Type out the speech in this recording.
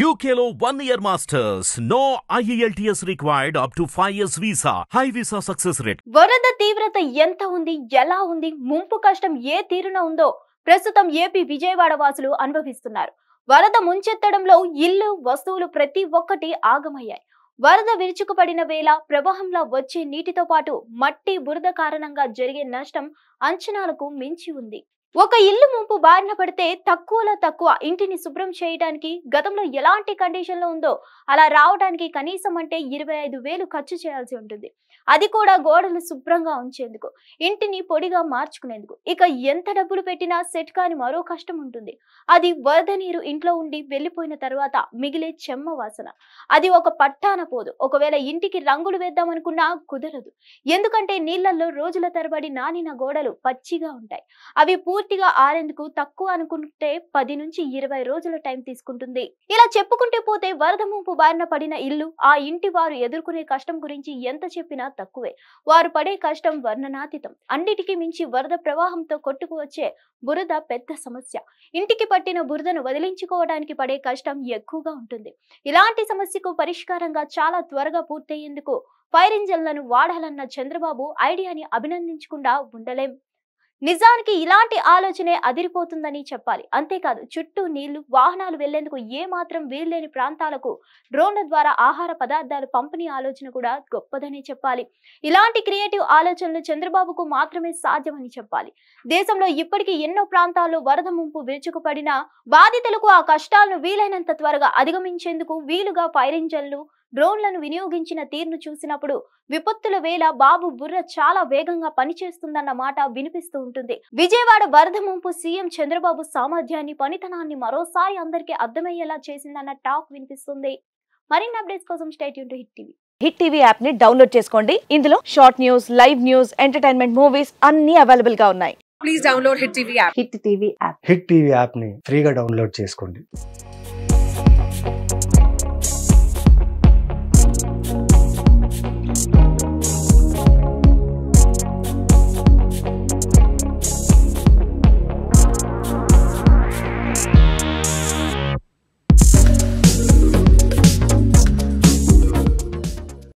యూకేలో one year masters no IELTS required up to five years visa high visa success rate వరద తీవ్రత ఎంత ఉంది ఎలా ఉంది ముంపు కష్టం ఏ తీరున ఉందో ప్రస్తుతం ఏపీ విజయవాడ వాసులు అనుభవిస్తున్నారు వరద ముంచెత్తడంలో ఇల్లు వస్తువులు ప్రతి ఒక్కటి ఆగమయ్యాయి వరద విరుచుకుపడిన వేళ ప్రవాహంలో వచ్చే నీటితో పాటు మట్టి బురద కారణంగా జరిగే నష్టం అంచనాలకు మించి ఉంది ఒక ఇల్లు ముంపు బారిన పడితే తక్కువలో తక్కువ ఇంటిని శుభ్రం చేయడానికి గతంలో ఎలాంటి కండిషన్లో ఉందో అలా రావడానికి కనీసం అంటే ఇరవై ఐదు వేలు ఖర్చు చేయాల్సి ఉంటుంది అది కూడా గోడలు శుభ్రంగా ఉంచేందుకు ఇంటిని పొడిగా మార్చుకునేందుకు ఇక ఎంత డబ్బులు పెట్టినా సెట్ కాని మరో కష్టం ఉంటుంది అది వరద నీరు ఇంట్లో ఉండి వెళ్ళిపోయిన తర్వాత మిగిలే చెమ్మ వాసన అది ఒక పట్టాన పోదు ఒకవేళ ఇంటికి రంగులు వేద్దామనుకున్నా కుదరదు ఎందుకంటే నీళ్లలో రోజుల తరబడి నానిన గోడలు పచ్చిగా ఉంటాయి అవి పూర్తిగా ఆరేందుకు తక్కువ అనుకుంటే పది నుంచి ఇరవై రోజుల టైం తీసుకుంటుంది ఇలా చెప్పుకుంటే పోతే వరద ముంపు బారిన పడిన ఇల్లు ఆ ఇంటి వారు ఎదుర్కొనే కష్టం గురించి ఎంత చెప్పినా తక్కువే వారు పడే కష్టం వర్ణనాతీతం అన్నిటికీ మించి వరద ప్రవాహంతో వచ్చే బురద పెద్ద సమస్య ఇంటికి పట్టిన బురదను వదిలించుకోవడానికి పడే కష్టం ఎక్కువగా ఉంటుంది ఇలాంటి సమస్యకు పరిష్కారంగా చాలా త్వరగా పూర్తయ్యేందుకు ఫైర్ ఇంజన్లను వాడాలన్న చంద్రబాబు ఐడియాని అభినందించకుండా ఉండలేం నిజానికి ఇలాంటి ఆలోచనే అదిరిపోతుందని చెప్పాలి అంతేకాదు చుట్టూ నీళ్లు వాహనాలు వెళ్లేందుకు ఏమాత్రం వీల్లేని ప్రాంతాలకు డ్రోన్ల ద్వారా ఆహార పదార్థాలు పంపిణీ ఆలోచన కూడా గొప్పదని చెప్పాలి ఇలాంటి క్రియేటివ్ ఆలోచనలు చంద్రబాబుకు మాత్రమే సాధ్యమని చెప్పాలి దేశంలో ఇప్పటికీ ఎన్నో ప్రాంతాల్లో వరద ముంపు విరుచుకుపడినా బాధితులకు ఆ కష్టాలను వీలైనంత త్వరగా అధిగమించేందుకు వీలుగా ఫైర్ ఇంజన్లు డ్రోన్లను వినియోగించిన తీరును చూసినప్పుడు విపత్తుల వేళ బాబు బుర్ర చాలా వేగంగా పనిచేస్తుందన్న మాట వినిపిస్తూ ఉంటుంది విజయవాడ వరద ముంపు సీఎం చంద్రబాబు సామర్థ్యాన్ని పనితనాన్ని మరోసారి అందరికీ అర్థమయ్యేలా చేసిందన్న టాక్ వినిపిస్తుంది మరిన్ని అప్డేట్స్ కోసం state to Hit TV Hit TV app ని డౌన్లోడ్ చేసుకోండి ఇందులో short news live news entertainment movies అన్ని అవైలబుల్ గా ఉన్నాయి please download Hit TV app Hit TV app Hit TV app ని ఫ్రీగా డౌన్లోడ్ చేసుకోండి